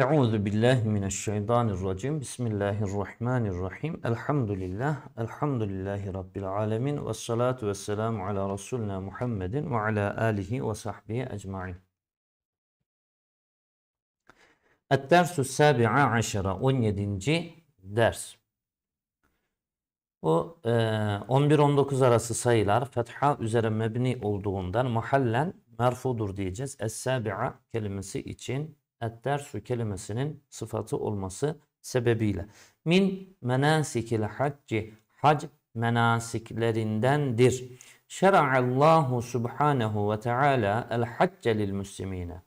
Euzu billahi mineşşeytanirracim. Bismillahirrahmanirrahim. Elhamdülillah. Elhamdülillahi rabbil alamin ve salatu vesselamu ala resulina Muhammedin ve ala alihi ve sahbihi ecmaîn. Ettersu sabi'a aşara 17. ders. Bu 11-19 e, arası sayılar fetha üzere mebni olduğundan mahallen merfudur diyeceğiz. Es-sabi'a kelimesi için eddersu kelimesinin sıfatı olması sebebiyle. Min menasikil hacci hac menasiklerindendir. Şera'allahu subhanehu ve teala el hacce lil müslimine.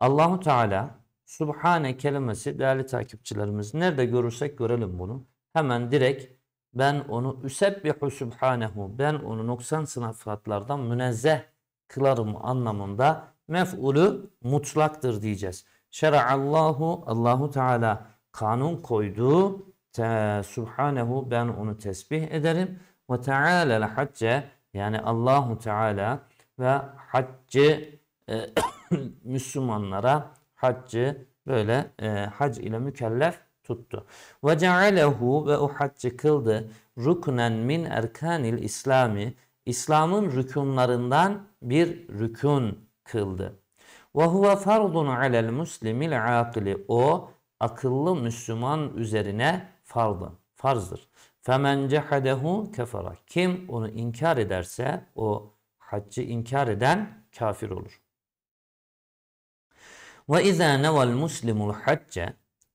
Allahu Teala subhane kelimesi değerli takipçilerimiz nerede görürsek görelim bunu. Hemen direkt ben onu üsebbihu subhanehu ben onu noksan sıfatlardan münezzeh kılarım anlamında mef'ulü mutlaktır diyeceğiz. Şera'allahu Allahu Teala kanun koydu. Te, subhanehu ben onu tesbih ederim. Ve Teala hacce yani Allahu Teala ve haccı e, Müslümanlara haccı böyle e, hac ile mükellef tuttu. Ve cealehu ve o haccı kıldı ruknen min erkanil İslami İslam'ın rükunlarından bir rükun kıldı. Ve huve fardun alel muslimil akili. O akıllı Müslüman üzerine fardı, farzdır. Femen cehadehu kefara. Kim onu inkar ederse o haccı inkar eden kafir olur. Ve izâ nevel muslimul hacce.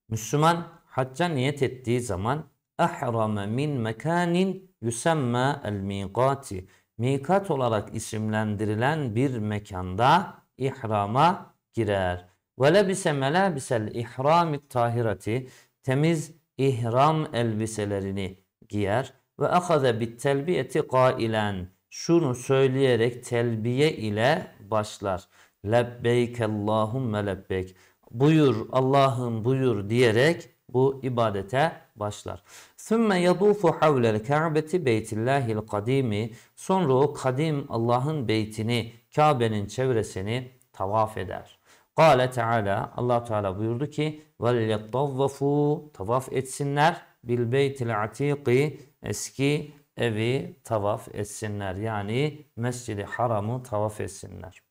Müslüman hacca niyet ettiği zaman ahrame min mekanin yusemma el miqati. Mikat olarak isimlendirilen bir mekanda ihrama girer. Ve lebise melabisel ihrami tahirati temiz ihram elbiselerini giyer ve akaze bit telbiyeti kailen şunu söyleyerek telbiye ile başlar. Lebbeyk Allahumme lebbeyk. Buyur Allah'ım buyur diyerek bu ibadete başlar. ثُمَّ يَطُوفُ حَوْلَ kabeti بَيْتِ اللّٰهِ Sonra o kadim Allah'ın beytini, Kabe'nin çevresini tavaf eder. Kale Teala, allah Teala buyurdu ki وَلْيَطَّوَّفُوا Tavaf etsinler bil beytil Atiqi eski evi tavaf etsinler. Yani mescidi haramı tavaf etsinler.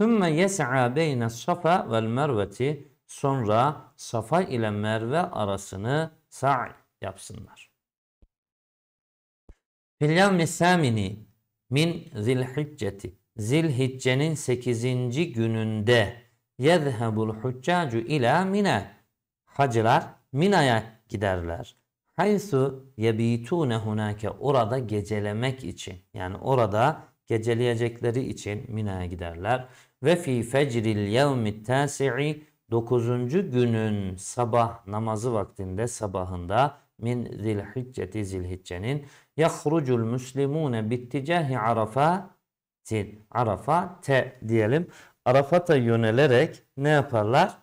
ثُمَّ يَسْعَى Safa الصَّفَا وَالْمَرْوَةِ Sonra Safa ile Merve arasını sa'i yapsınlar. Filyam misamini min zilhicceti Zilhicce'nin 8. gününde yedhebul huccacu ila mine hacılar Mina'ya giderler. Haysu yebitune hunake orada gecelemek için yani orada geceleyecekleri için Mina'ya giderler. Ve fi fecril yevmi tasi'i 9. günün sabah namazı vaktinde sabahında min zilhicceti zilhiccenin yahrucul müslimune bitticahi arafa tin diyelim. Arafat'a yönelerek ne yaparlar?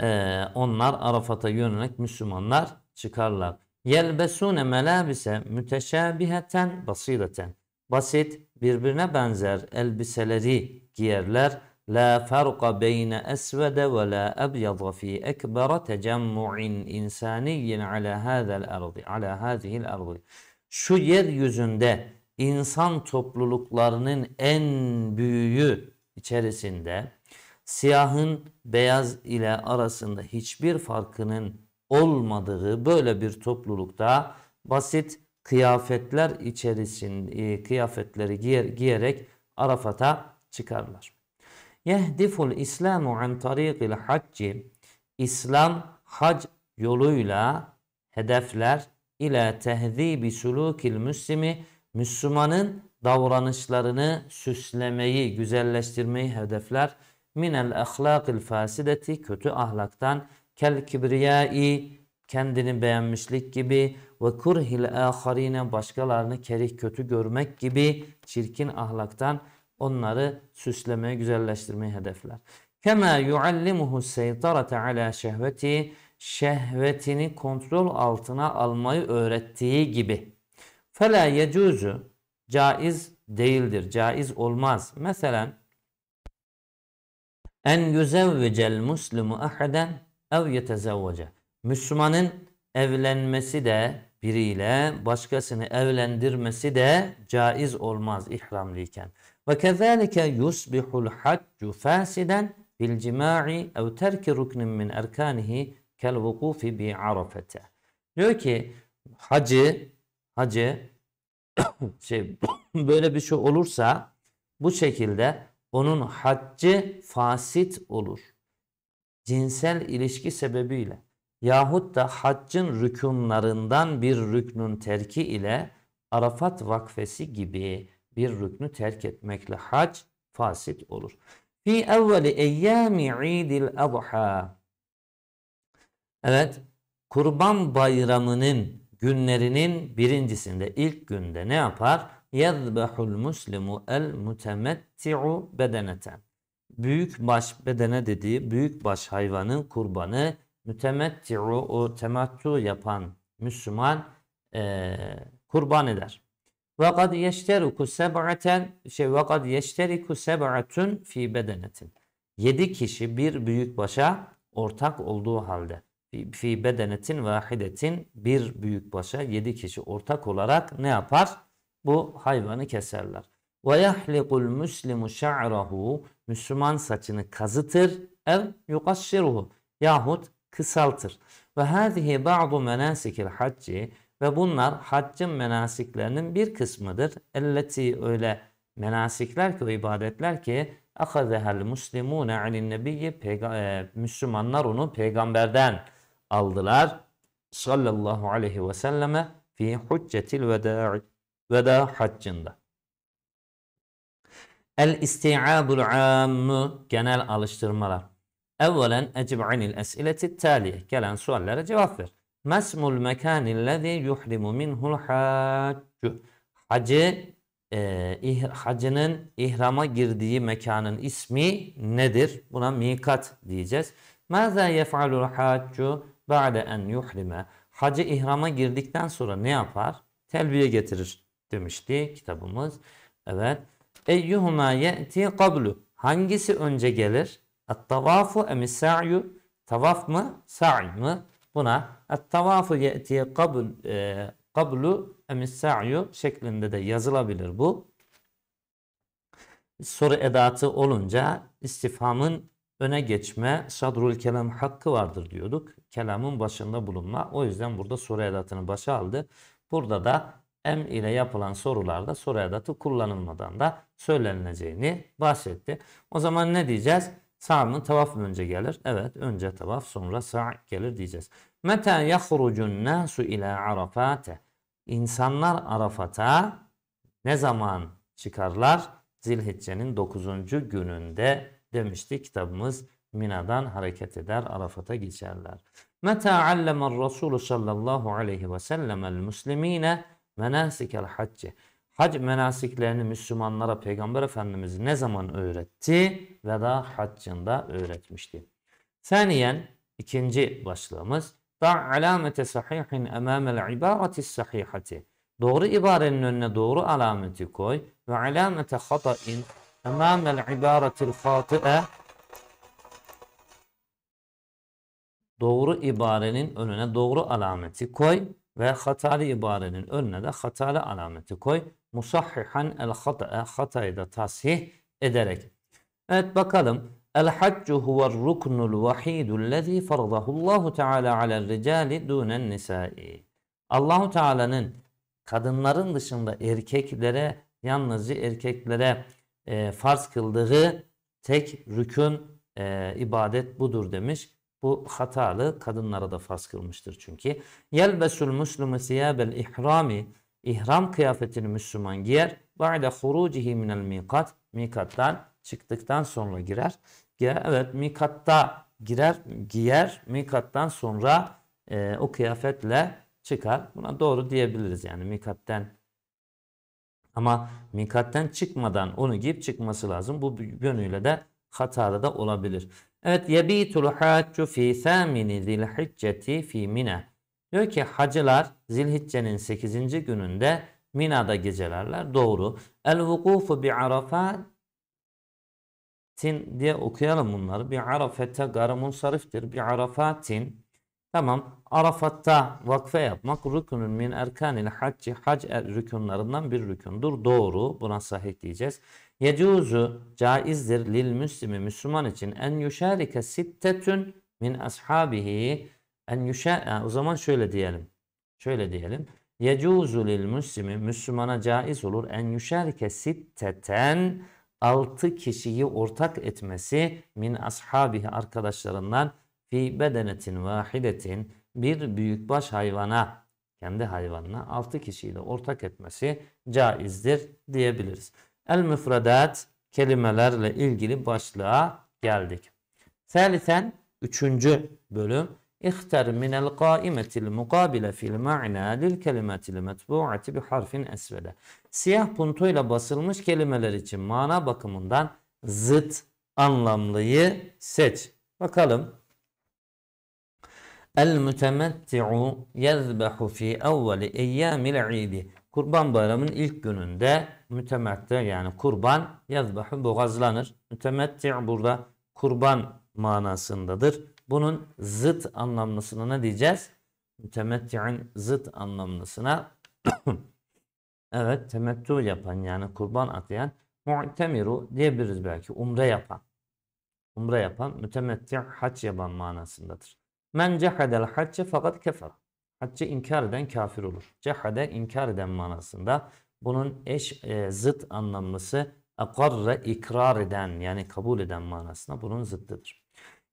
Ee, onlar Arafat'a yönelerek Müslümanlar çıkarlar. Yelbesune melabise müteşabiheten basireten. Basit birbirine benzer elbiseleri giyerler La farqa beyne esvede ve la ebyada fi ekbara tecemmu'in insaniyyin ala hâzel ardı, ala hâzihil ardı. Şu yeryüzünde insan topluluklarının en büyüğü içerisinde siyahın beyaz ile arasında hiçbir farkının olmadığı böyle bir toplulukta basit kıyafetler içerisinde e, kıyafetleri giyer, giyerek Arafat'a çıkarlar. Yehdiful İslamu an tariqil hacci. İslam hac yoluyla hedefler ile tehzibi sulukil müslimi Müslümanın davranışlarını süslemeyi, güzelleştirmeyi hedefler. Minel ahlakil fasideti kötü ahlaktan kel kibriyai kendini beğenmişlik gibi ve kurhil aharine başkalarını kerih kötü görmek gibi çirkin ahlaktan onları süslemeye, güzelleştirmeye hedefler. Kema yuallimuhu seytarete ala şehveti şehvetini kontrol altına almayı öğrettiği gibi. Fela yecuzu caiz değildir, caiz olmaz. Mesela en yüzevvicel muslimu ahaden ev yetezevvece. Müslümanın evlenmesi de biriyle başkasını evlendirmesi de caiz olmaz ihramlıyken. Ve kezalike yusbihul haccu fasiden bil cima'i ev terki ruknin min erkanihi kel vukufi bi arafete. Diyor ki hacı, hacı şey böyle bir şey olursa bu şekilde onun haccı fasit olur. Cinsel ilişki sebebiyle yahut da haccın rükunlarından bir rüknün terki ile Arafat vakfesi gibi bir rüknü terk etmekle hac fasit olur. Fi evveli eyyami idil adha. Evet, kurban bayramının günlerinin birincisinde ilk günde ne yapar? Yezbehul muslimu el mutemetti'u bedeneten. Büyük baş bedene dediği büyük baş hayvanın kurbanı mütemetti'u o temattu yapan Müslüman e, kurban eder. Ve kad yeşteriku seb'aten şey ve kad yeşteriku seb'atun fi bedenetin. Yedi kişi bir büyük başa ortak olduğu halde fi bedenetin vahidetin bir büyük başa yedi kişi ortak olarak ne yapar? Bu hayvanı keserler. Ve yahliqul muslimu şa'rahu Müslüman saçını kazıtır ev yukaşşiruhu yahut kısaltır. Ve hâzihi ba'du menâsikil hacci ve bunlar haccın menasiklerinin bir kısmıdır. Elleti öyle menasikler ki o ibadetler ki akazehel muslimune anin nebiyyi e, Müslümanlar onu peygamberden aldılar sallallahu aleyhi ve selleme fi hüccetil veda, veda haccında. El isti'abul ammu genel alıştırmalar. Evvelen ecib anil esileti taliye. Gelen suallere cevap ver. Mesmul mekanillezi yuhrimu minhul haccu. Hacı e, ih, hacının ihrama girdiği mekanın ismi nedir? Buna mikat diyeceğiz. Mâzâ yef'alul haccu ba'de en yuhrime. Hacı ihrama girdikten sonra ne yapar? Telbiye getirir demişti kitabımız. Evet. Eyyuhuma ye'ti kablu. Hangisi önce gelir? At-tavafu emi sa'yu tavaf mı sa'i mı? Buna at-tavafu ye'tiye kabul e, kablu emi sa'yu şeklinde de yazılabilir bu. Soru edatı olunca istifhamın öne geçme sadrul kelam hakkı vardır diyorduk. Kelamın başında bulunma. O yüzden burada soru edatını başa aldı. Burada da em ile yapılan sorularda soru edatı kullanılmadan da söylenileceğini bahsetti. O zaman ne diyeceğiz? Sa'nın tavaf önce gelir. Evet önce tavaf sonra sa' gelir diyeceğiz. Mete yahurucun nasu ila arafate. İnsanlar Arafat'a ne zaman çıkarlar? Zilhicce'nin 9. gününde demişti kitabımız Mina'dan hareket eder Arafat'a geçerler. Meta allama Resulü sallallahu aleyhi ve sellem el muslimine menasikel hacce. Hac menasiklerini Müslümanlara Peygamber Efendimiz ne zaman öğretti? Veda haccında öğretmişti. Saniyen ikinci başlığımız da alamete sahihin emamel ibarati sahihati. Doğru ibarenin önüne doğru alameti koy ve alamete hatain emamel ibaratil hatı'e doğru ibarenin önüne doğru alameti koy ve hatalı ibarenin önüne de hatalı alameti koy. Musahhihan el hata'a hatayı da tasih ederek. Evet bakalım. El haccu huver ruknul vahidul lezî farzahullahu teala alel ricali dunen nisai. Allahu Teala'nın kadınların dışında erkeklere yalnızca erkeklere e, farz kıldığı tek rükün e, ibadet budur demiş. Bu hatalı kadınlara da farz kılmıştır çünkü. Yelbesul muslimu siyabel ihrami ihram kıyafetini Müslüman giyer. Ba'de hurucihi minel mikat mikattan çıktıktan sonra girer. girer. Evet mikatta girer giyer. Mikattan sonra e, o kıyafetle çıkar. Buna doğru diyebiliriz yani mikatten ama mikatten çıkmadan onu giyip çıkması lazım. Bu yönüyle de hatalı da olabilir. Evet yebitul haccu fi thamini zilhicceti fi mina. Diyor ki hacılar zilhiccenin 8. gününde Mina'da gecelerler. Doğru. El vukufu bi arafatin diye okuyalım bunları. Bi arafete garı sariftir Bi arafatin. Tamam. Arafat'ta vakfe yapmak rükünün min erkanil hacci hac er, rükunlarından bir rükundur. Doğru. Buna sahih diyeceğiz. Yecuzu caizdir lil müslimi Müslüman için en yüşerike sittetün min ashabihi en yüşe o zaman şöyle diyelim. Şöyle diyelim. Yecuzu lil müslimi Müslümana caiz olur en yüşerike sitteten altı kişiyi ortak etmesi min ashabihi arkadaşlarından fi bedenetin vahidetin bir büyükbaş hayvana kendi hayvanına altı kişiyle ortak etmesi caizdir diyebiliriz el müfredat kelimelerle ilgili başlığa geldik. Salisen üçüncü bölüm İhtar el qaimetil mukabile fil ma'na lil kelimetil metbu'ati bi harfin esvede. Siyah puntoyla basılmış kelimeler için mana bakımından zıt anlamlıyı seç. Bakalım. El mütemetti'u yezbehu fi evveli eyyamil idi. Kurban Bayramı'nın ilk gününde mütemette yani kurban yazbahu boğazlanır. Mütemetti burada kurban manasındadır. Bunun zıt anlamlısına ne diyeceğiz? Mütemetti'in zıt anlamlısına evet temettu yapan yani kurban atayan mu'temiru diyebiliriz belki umre yapan. Umre yapan mütemetti hac yapan manasındadır. Men cehadel hacce fakat kefer. Hacce inkar eden kafir olur. Cehade inkar eden manasında. Bunun eş e, zıt anlamlısı akarra ikrar eden yani kabul eden manasında bunun zıttıdır.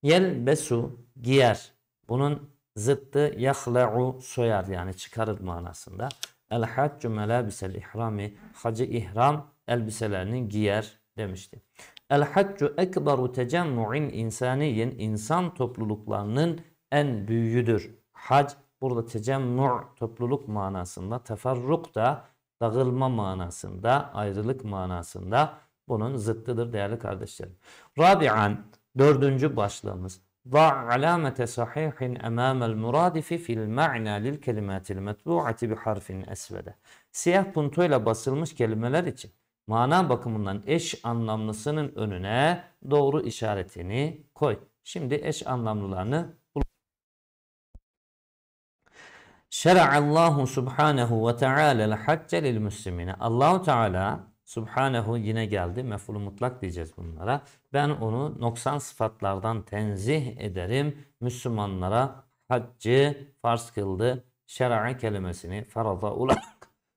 Yel besu giyer. Bunun zıttı yahla'u soyar yani çıkarır manasında. El haccu melabisel ihrami hacı ihram elbiselerini giyer demişti. El haccu ekbaru tecemmu'in insaniyin insan topluluklarının en büyüğüdür. Hac Burada tecemmu topluluk manasında, teferruk da dağılma manasında, ayrılık manasında bunun zıttıdır değerli kardeşlerim. Rabi'an dördüncü başlığımız. ضع علامة muradifi fil ma'na lil المعنى للكلمات المتبوعة harfin esvede. Siyah puntoyla basılmış kelimeler için mana bakımından eş anlamlısının önüne doğru işaretini koy. Şimdi eş anlamlılarını Şera'allahu Subhanahu ve teala'l hacce lil müslimine. Allahu Teala subhanehu yine geldi. Mef'ulu mutlak diyeceğiz bunlara. Ben onu noksan sıfatlardan tenzih ederim. Müslümanlara haccı farz kıldı. Şera'a kelimesini faraza ulak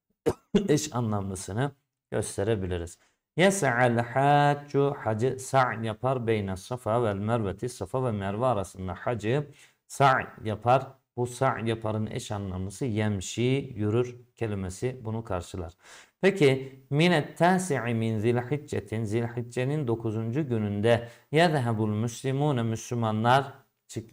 eş anlamlısını gösterebiliriz. Yes'al haccu hacı sa' yapar beyne safa ve merveti safa ve merve arasında hacı sa' yapar bu sa' yaparın eş anlamlısı yemşi, yürür kelimesi bunu karşılar. Peki minet tasi'i min zilhiccetin zilhiccenin 9. gününde yezhebul müslimune müslümanlar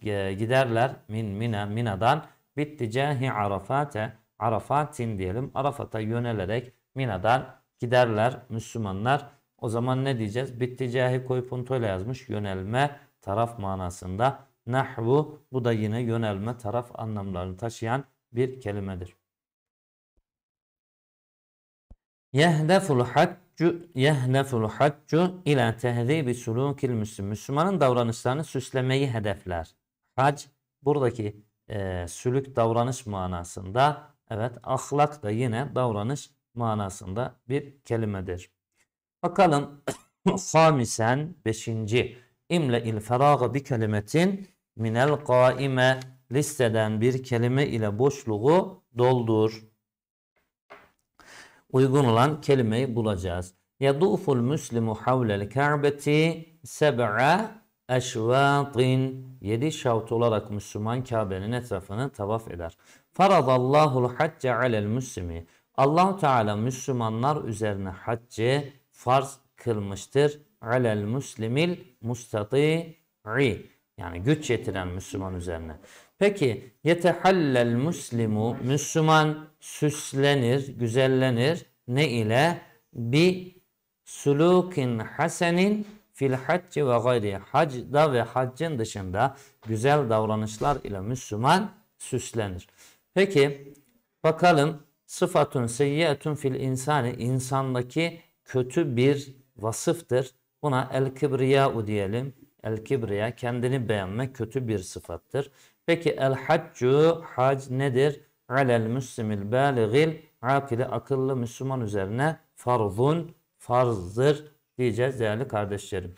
e, giderler min mina minadan bitticahi arafate arafatin diyelim arafata yönelerek minadan giderler müslümanlar. O zaman ne diyeceğiz? Bitticahi koypuntoyla yazmış yönelme taraf manasında Nahvu bu da yine yönelme taraf anlamlarını taşıyan bir kelimedir. Yehdeful haccu yehneful haccu ila tehzibi sulukil müslüm. Müslümanın davranışlarını süslemeyi hedefler. Hac buradaki e, sülük davranış manasında evet ahlak da yine davranış manasında bir kelimedir. Bakalım samisen beşinci imle il feraga bir kelimetin minel kaime listeden bir kelime ile boşluğu doldur. Uygun olan kelimeyi bulacağız. Yaduful müslimu havlel ka'beti seb'a eşvatin. Yedi şavt olarak Müslüman Kabe'nin etrafını tavaf eder. Faradallahul hacce alel müslimi. allah Teala Müslümanlar üzerine haccı farz kılmıştır. Alel muslimil mustati'i. Yani güç yetiren Müslüman üzerine. Peki yetehallel muslimu Müslüman süslenir, güzellenir ne ile? Bi sulukin hasenin fil hacci ve gayri hacda ve haccın dışında güzel davranışlar ile Müslüman süslenir. Peki bakalım sıfatun seyyetun fil insani insandaki kötü bir vasıftır. Buna el kibriyau diyelim El kibriya kendini beğenmek kötü bir sıfattır. Peki el haccu hac nedir? Alel müslimil baligil akili akıllı Müslüman üzerine farzun farzdır diyeceğiz değerli kardeşlerim.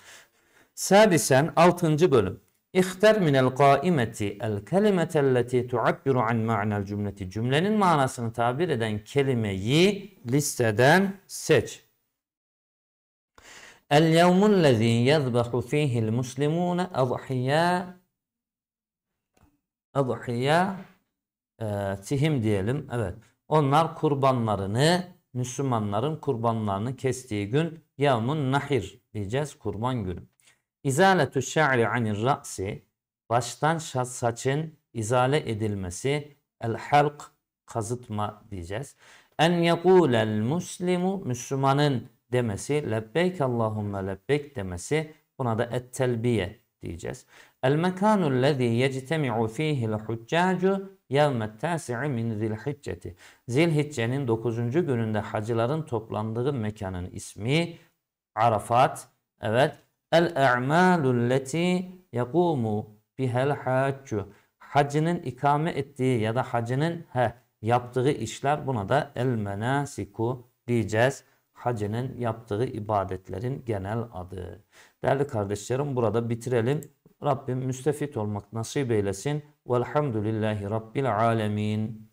Sadisen 6. bölüm. İhtar minel kaimeti el kelimetelleti tuabbiru an ma'nel cümleti. Cümlenin manasını tabir eden kelimeyi listeden seç. اليوم الذي يذبح فيه المسلمون أضحياء أضحياءهم diyelim. Evet. Onlar kurbanlarını Müslümanların kurbanlarını kestiği gün yavmun nahir diyeceğiz kurban günü. İzaletü şa'ri anir ra'si baştan saçın izale edilmesi el halk kazıtma diyeceğiz. En yekulel muslimu Müslümanın demesi, lebbeyk Allahümme lebbeyk demesi buna da et telbiye diyeceğiz. El mekanul lezî yectemi'u fîhil huccacu yevmet tâsi'i min zilhicceti. Zilhicce'nin 9. gününde hacıların toplandığı mekanın ismi Arafat. Evet. El e'mâlul leti yekûmu bihel haccu. Hacının ikame ettiği ya da hacının he, yaptığı işler buna da el menasiku diyeceğiz hacinin yaptığı ibadetlerin genel adı. Değerli kardeşlerim burada bitirelim. Rabbim müstefit olmak nasip eylesin. Velhamdülillahi Rabbil alemin.